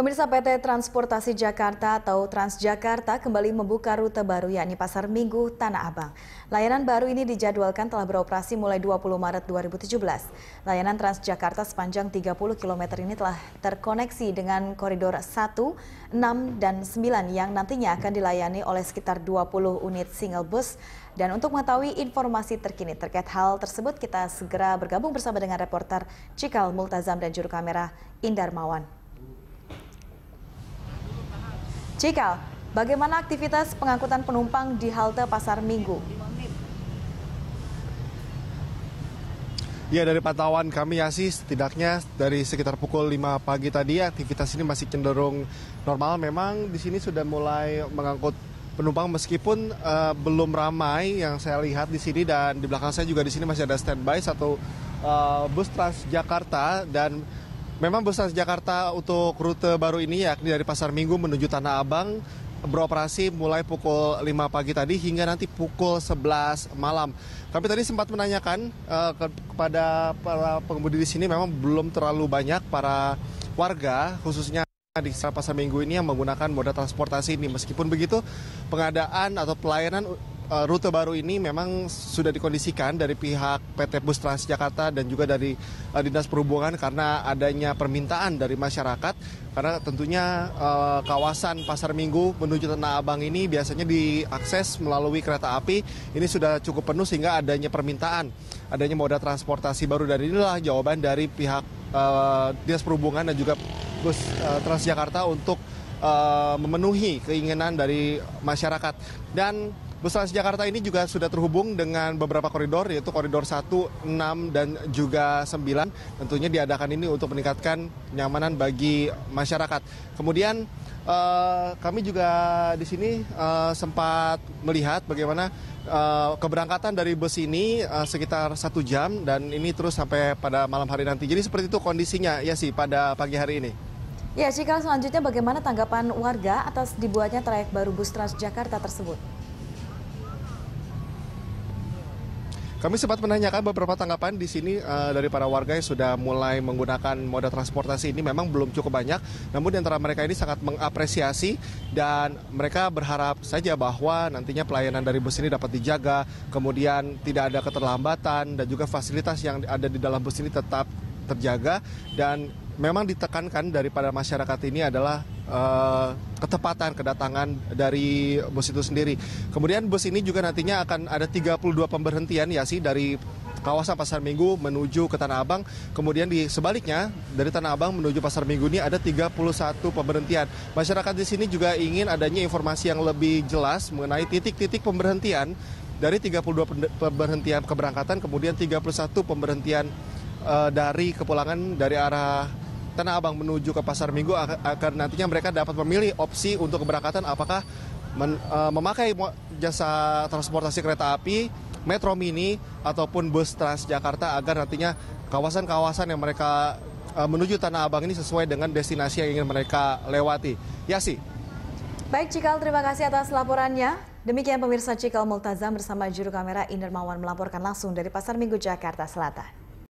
Pemirsa PT Transportasi Jakarta atau Transjakarta kembali membuka rute baru yakni Pasar Minggu Tanah Abang. Layanan baru ini dijadwalkan telah beroperasi mulai 20 Maret 2017. Layanan Transjakarta sepanjang 30 km ini telah terkoneksi dengan koridor 1, 6, dan 9 yang nantinya akan dilayani oleh sekitar 20 unit single bus. Dan untuk mengetahui informasi terkini terkait hal tersebut, kita segera bergabung bersama dengan reporter Cikal Multazam dan juru kamera Indarmawan. Cikal, bagaimana aktivitas pengangkutan penumpang di halte Pasar Minggu? Ya dari pantauan kami ya sih setidaknya dari sekitar pukul 5 pagi tadi ya, aktivitas ini masih cenderung normal. Memang di sini sudah mulai mengangkut penumpang meskipun uh, belum ramai yang saya lihat di sini dan di belakang saya juga di sini masih ada standby satu uh, bus Trans Jakarta dan Memang bus Transjakarta untuk rute baru ini yakni dari Pasar Minggu menuju Tanah Abang beroperasi mulai pukul 5 pagi tadi hingga nanti pukul 11 malam. Kami tadi sempat menanyakan uh, ke kepada para pengemudi di sini memang belum terlalu banyak para warga khususnya di pasar minggu ini yang menggunakan moda transportasi ini. Meskipun begitu, pengadaan atau pelayanan Eh, rute baru ini memang sudah dikondisikan dari pihak PT Bus Transjakarta dan juga dari uh, Dinas Perhubungan karena adanya permintaan dari masyarakat karena tentunya uh, kawasan Pasar Minggu menuju Tanah Abang ini biasanya diakses melalui kereta api ini sudah cukup penuh sehingga adanya permintaan adanya moda transportasi baru dan inilah jawaban dari pihak uh, Dinas Perhubungan dan juga Bus uh, Transjakarta untuk memenuhi keinginan dari masyarakat dan Bus Transjakarta ini juga sudah terhubung dengan beberapa koridor yaitu koridor 1, 6 dan juga 9. Tentunya diadakan ini untuk meningkatkan kenyamanan bagi masyarakat. Kemudian eh, kami juga di sini eh, sempat melihat bagaimana eh, keberangkatan dari bus ini eh, sekitar satu jam dan ini terus sampai pada malam hari nanti. Jadi seperti itu kondisinya ya sih pada pagi hari ini. Ya, Kalau selanjutnya bagaimana tanggapan warga atas dibuatnya trayek baru bus Transjakarta tersebut? Kami sempat menanyakan beberapa tanggapan di sini uh, dari para warga yang sudah mulai menggunakan moda transportasi ini memang belum cukup banyak, namun di antara mereka ini sangat mengapresiasi dan mereka berharap saja bahwa nantinya pelayanan dari bus ini dapat dijaga, kemudian tidak ada keterlambatan dan juga fasilitas yang ada di dalam bus ini tetap terjaga dan memang ditekankan daripada masyarakat ini adalah uh, ketepatan kedatangan dari bus itu sendiri. Kemudian bus ini juga nantinya akan ada 32 pemberhentian ya sih dari kawasan Pasar Minggu menuju ke Tanah Abang. Kemudian di sebaliknya dari Tanah Abang menuju Pasar Minggu ini ada 31 pemberhentian. Masyarakat di sini juga ingin adanya informasi yang lebih jelas mengenai titik-titik pemberhentian dari 32 pemberhentian keberangkatan kemudian 31 pemberhentian eh, dari kepulangan dari arah Tanah Abang menuju ke Pasar Minggu agar nantinya mereka dapat memilih opsi untuk keberangkatan apakah men, uh, memakai jasa transportasi kereta api, metro mini ataupun bus Transjakarta agar nantinya kawasan-kawasan yang mereka uh, menuju Tanah Abang ini sesuai dengan destinasi yang ingin mereka lewati. sih. Baik Cikal, terima kasih atas laporannya. Demikian pemirsa Cikal Multazam bersama juru kamera Indermawan melaporkan langsung dari Pasar Minggu Jakarta Selatan.